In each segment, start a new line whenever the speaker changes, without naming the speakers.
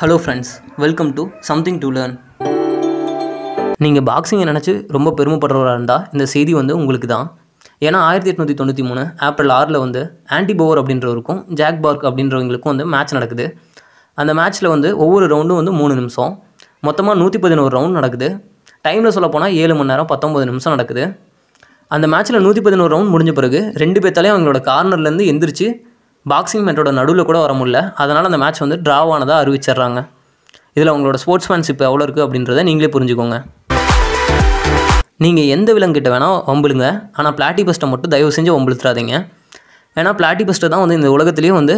hello friends welcome to something to learn நீங்கள் பாக்ஸிங்கை நினச்சி ரொம்ப பெருமைப்படுறவராக இருந்தால் இந்த செய்தி வந்து உங்களுக்கு தான் ஏன்னா ஆயிரத்தி எட்நூற்றி தொண்ணூற்றி மூணு ஏப்ரல் ஆறில் வந்து ஆன்டிபோவர் அப்படின்றவருக்கும் ஜாக் பார்க் அப்படின்றவங்களுக்கும் வந்து மேட்ச் நடக்குது அந்த மேட்ச்சில் வந்து ஒவ்வொரு ரவுண்டும் வந்து மூணு நிமிஷம் மொத்தமாக நூற்றி பதினோரு ரவுண்ட் நடக்குது டைமில் சொல்ல போனால் ஏழு மணி நேரம் பத்தொம்பது நிமிஷம் நடக்குது அந்த மேட்ச்சில் நூற்றி பதினோரு ரவுண்ட் முடிஞ்ச பிறகு ரெண்டு பேர்த்தாலே அவங்களோட கார்னர்லேருந்து எந்திரிச்சு பாக்ஸிங் மேட்டோட நடுவில் கூட வர முடியல அதனால் அந்த மேட்ச் வந்து ட்ராவானதாக அறிவிச்சிடுறாங்க இதில் உங்களோட ஸ்போர்ட்ஸ்மேன்ஷிப் எவ்வளோ இருக்குது அப்படின்றத நீங்களே புரிஞ்சுக்கோங்க நீங்கள் எந்த விலங்கிட்ட வேணால் வம்புலுங்க ஆனால் பிளாட்டிபஸ்ட்டை மட்டும் தயவு செஞ்சு வம்புழுத்துறாதீங்க ஏன்னா பிளாட்டிபஸ்ட்டு தான் வந்து இந்த உலகத்துலேயும் வந்து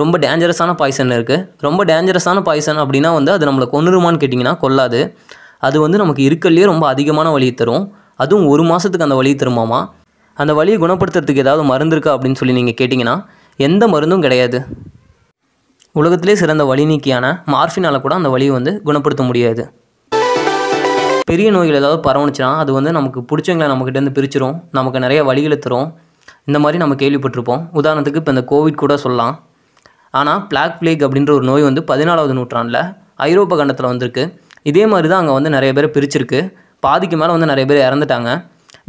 ரொம்ப டேஞ்சரஸான பாய்சன் இருக்குது ரொம்ப டேஞ்சரஸான பாய்சன் அப்படின்னா வந்து அது நம்மளை கொன்னுருமான்னு கேட்டிங்கன்னா கொல்லாது அது வந்து நமக்கு இருக்கல்லையே ரொம்ப அதிகமான வழியை தரும் அதுவும் ஒரு மாதத்துக்கு அந்த வழியை தருமாமா அந்த வழியை குணப்படுத்துறதுக்கு ஏதாவது மருந்து இருக்கா அப்படின்னு சொல்லி நீங்கள் கேட்டிங்கன்னா எந்த மருந்தும் கிடையாது உலகத்திலே சிறந்த வலி நீக்கியான மார்ஃபினால் கூட அந்த வலியை வந்து குணப்படுத்த முடியாது பெரிய நோய்கள் ஏதாவது பரவணுச்சுன்னா அது வந்து நமக்கு பிடிச்சவங்களை நம்மக்கிட்டேருந்து பிரிச்சிரும் நமக்கு நிறைய வழிகளை தரும் இந்த மாதிரி நம்ம கேள்விப்பட்டிருப்போம் உதாரணத்துக்கு இப்போ இந்த கோவிட் கூட சொல்லலாம் ஆனால் பிளாக் பிளேக் அப்படின்ற ஒரு நோய் வந்து பதினாலாவது நூற்றாண்டில் ஐரோப்பா கண்டத்தில் வந்திருக்கு இதே மாதிரி தான் அங்கே வந்து நிறைய பேர் பிரிச்சிருக்கு பாதிக்கு மேலே வந்து நிறைய பேர் இறந்துட்டாங்க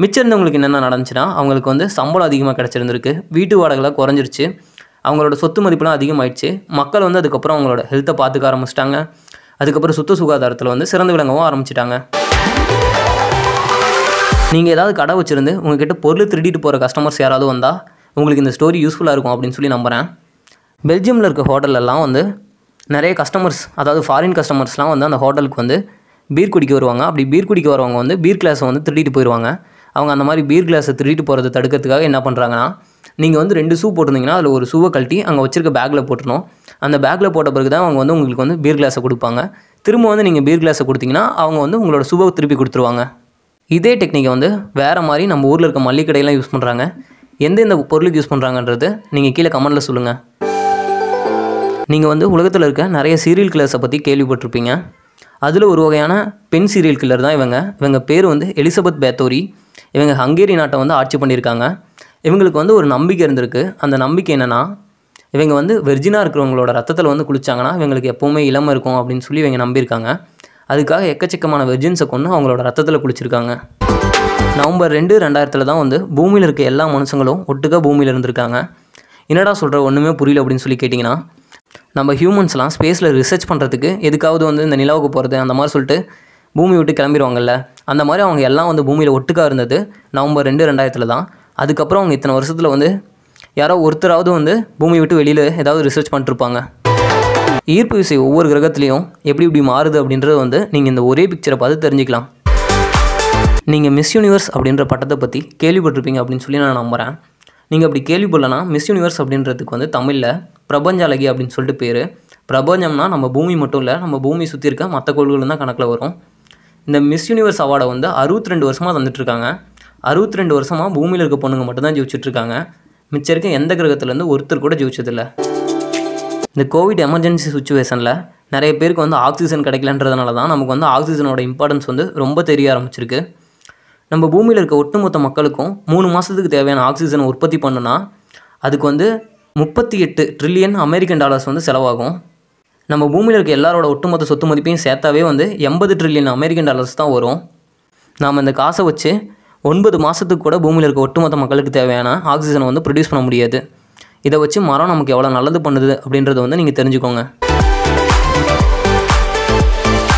மிச்சம் இருந்தவங்களுக்கு என்னென்ன நடந்துச்சுன்னா அவங்களுக்கு வந்து சம்பளம் அதிகமாக கிடச்சிருந்துருக்கு வீட்டு வாடகைலாம் குறைஞ்சிருச்சு அவங்களோட சொத்து மதிப்புலாம் அதிகமாகிடுச்சு மக்கள் வந்து அதுக்கப்புறம் அவங்களோட ஹெல்த்தை பார்த்துக்க ஆரம்பிச்சிட்டாங்க அதுக்கப்புறம் சுத்த சுகாதாரத்தில் வந்து சிறந்து விளங்கவும் ஆரம்பிச்சிட்டாங்க நீங்கள் ஏதாவது கடை வச்சுருந்து உங்ககிட்ட பொருள் திருடிட்டு போகிற கஸ்டமர்ஸ் யாராவது வந்தால் உங்களுக்கு இந்த ஸ்டோரி யூஸ்ஃபுல்லாக இருக்கும் அப்படின்னு சொல்லி நம்புகிறேன் பெல்ஜியமில் இருக்க ஹோட்டலெல்லாம் வந்து நிறைய கஸ்டமர்ஸ் அதாவது ஃபாரின் கஸ்டமர்ஸ்லாம் வந்து அந்த ஹோட்டலுக்கு வந்து பீர் குடிக்க வருவாங்க அப்படி பீர் குடிக்க வரவங்க வந்து பீர் கிளாஸை வந்து திருடிட்டு போயிடுவாங்க அவங்க அந்த மாதிரி பீர் கிளாஸை திருடிட்டு போகிறத தடுக்கிறதுக்காக என்ன பண்ணுறாங்கன்னா நீங்கள் வந்து ரெண்டு ஷூ போட்டிருந்தீங்கன்னா அதில் ஒரு ஷூவை கழட்டி அங்கே வச்சிருக்க பேக்கில் போட்டுணும் அந்த பேக்கில் போட்ட பிறகு தான் அவங்க வந்து உங்களுக்கு வந்து பீர் கிளாஸை கொடுப்பாங்க திரும்ப வந்து நீங்கள் பீர் கிளாஸை கொடுத்தீங்கன்னா அவங்க வந்து உங்களோட ஷூவை திருப்பி கொடுத்துருவாங்க இதே டெக்னிக்கை வந்து வேறு மாதிரி நம்ம ஊரில் இருக்க மல்லிக்கடையெல்லாம் யூஸ் பண்ணுறாங்க எந்தெந்த பொருளுக்கு யூஸ் பண்ணுறாங்கன்றது நீங்கள் கீழே கமெண்டில் சொல்லுங்கள் நீங்கள் வந்து உலகத்தில் இருக்க நிறைய சீரியல் கில்லர்ஸை பற்றி கேள்விப்பட்டிருப்பீங்க அதில் ஒரு வகையான பெண் சீரியல் கில்லர் தான் இவங்க இவங்க பேர் வந்து எலிசபெத் பேத்தோரி இவங்க ஹங்கேரி நாட்டை வந்து ஆட்சி பண்ணியிருக்காங்க இவங்களுக்கு வந்து ஒரு நம்பிக்கை இருந்திருக்கு அந்த நம்பிக்கை என்னென்னா இவங்க வந்து வெர்ஜினாக இருக்கிறவங்களோட ரத்தத்தில் வந்து குளிச்சாங்கன்னா இவங்களுக்கு எப்போவுமே இளம இருக்கும் அப்படின்னு சொல்லி இவங்க நம்பியிருக்காங்க அதுக்காக எக்கச்சக்கமான வெர்ஜின்ஸை கொண்டு அவங்களோட ரத்தத்தில் குளிச்சிருக்காங்க நவம்பர் ரெண்டு ரெண்டாயிரத்தில் தான் வந்து பூமியில் இருக்க எல்லா மனுஷங்களும் ஒட்டுக்காக பூமியில் இருந்திருக்காங்க என்னடா சொல்கிற ஒன்றுமே புரியல அப்படின்னு சொல்லி கேட்டிங்கன்னா நம்ம ஹியூமன்ஸ்லாம் ஸ்பேஸில் ரிசர்ச் பண்ணுறதுக்கு எதுக்காவது வந்து இந்த நிலாவுக்கு போகிறது அந்த மாதிரி சொல்லிட்டு பூமி விட்டு கிளம்பிடுவாங்கல்ல அந்த மாதிரி அவங்க எல்லாம் வந்து பூமியில் ஒட்டுக்காக இருந்தது நவம்பர் ரெண்டு ரெண்டாயிரத்தில் தான் அதுக்கப்புறம் அவங்க இத்தனை வருஷத்தில் வந்து யாரோ ஒருத்தராவது வந்து பூமி விட்டு வெளியில் ஏதாவது ரிசர்ச் பண்ணிட்டுருப்பாங்க ஈர்ப்பு விசை ஒவ்வொரு கிரகத்துலேயும் எப்படி இப்படி மாறுது அப்படின்றது வந்து நீங்கள் இந்த ஒரே பிக்சரை பார்த்து தெரிஞ்சுக்கலாம் நீங்கள் மிஸ் யூனிவர்ஸ் அப்படின்ற பட்டத்தை பற்றி கேள்விப்பட்டிருப்பீங்க அப்படின்னு சொல்லி நான் நம்புகிறேன் நீங்கள் அப்படி கேள்விப்படலன்னா மிஸ் யூனிவர்ஸ் அப்படின்றதுக்கு வந்து தமிழில் பிரபஞ்ச அழகி அப்படின்னு சொல்லிட்டு பேர் பிரபஞ்சம்னா நம்ம பூமி மட்டும் இல்லை நம்ம பூமி சுற்றி இருக்க மற்ற கோள்களும் தான் கணக்கில் வரும் இந்த மிஸ் யூனிவர்ஸ் அவார்டை வந்து அறுபத்தி ரெண்டு வருஷமாக தந்துட்டுருக்காங்க அறுபத்தி ரெண்டு வருஷமாக பூமியில் இருக்க பொண்ணுங்க மட்டும்தான் ஜெயிச்சிட்ருக்காங்க மிச்சம் இருக்க எந்த கிரகத்துலேருந்து ஒருத்தர் கூட ஜெயிச்சதில்லை இந்த கோவிட் எமர்ஜென்சி சுச்சுவேஷனில் நிறைய பேருக்கு வந்து ஆக்சிஜன் கிடைக்கலன்றதுனால தான் நமக்கு வந்து ஆக்சிஜனோட இம்பார்ட்டன்ஸ் வந்து ரொம்ப தெரிய ஆரம்பிச்சிருக்கு நம்ம பூமியில் இருக்க ஒட்டுமொத்த மக்களுக்கும் மூணு மாதத்துக்கு தேவையான ஆக்சிஜனை உற்பத்தி பண்ணுன்னா அதுக்கு வந்து முப்பத்தி எட்டு ட்ரில்லியன் அமெரிக்கன் டாலர்ஸ் வந்து செலவாகும் நம்ம பூமியில் இருக்க எல்லாரோட ஒட்டுமொத்த சொத்து மதிப்பையும் சேர்த்தாவே வந்து எண்பது ட்ரில்லியன் அமெரிக்கன் டாலர்ஸ் தான் வரும் நாம் இந்த காசை வச்சு ஒன்பது மாதத்துக்கு கூட பூமியில் இருக்க ஒட்டுமொத்த மக்களுக்கு தேவையான ஆக்சிஜனை வந்து ப்ரொடியூஸ் பண்ண முடியாது இதை வச்சு மரம் நமக்கு எவ்வளோ நல்லது பண்ணுது அப்படின்றத வந்து நீங்கள் தெரிஞ்சுக்கோங்க